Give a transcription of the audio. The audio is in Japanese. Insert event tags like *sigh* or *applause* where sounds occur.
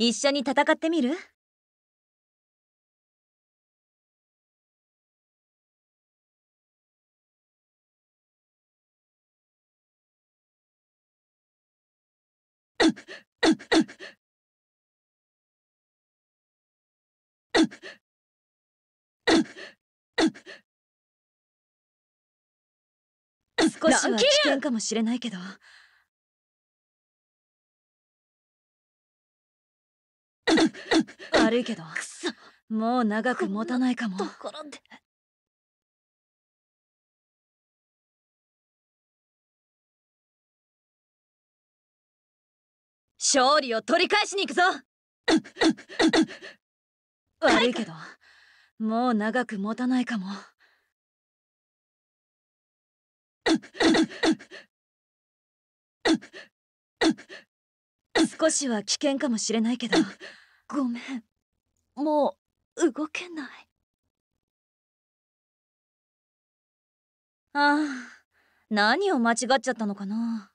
一緒に戦ってみる少しは危険かもしれないけど悪いけどくそもう長く持たないかもところで勝利を取り返しに行くぞ *laughs* 悪いけどもう長く持たないかも *laughs* 少しは危険かもしれないけどごめんもう動けないああ何を間違っちゃったのかな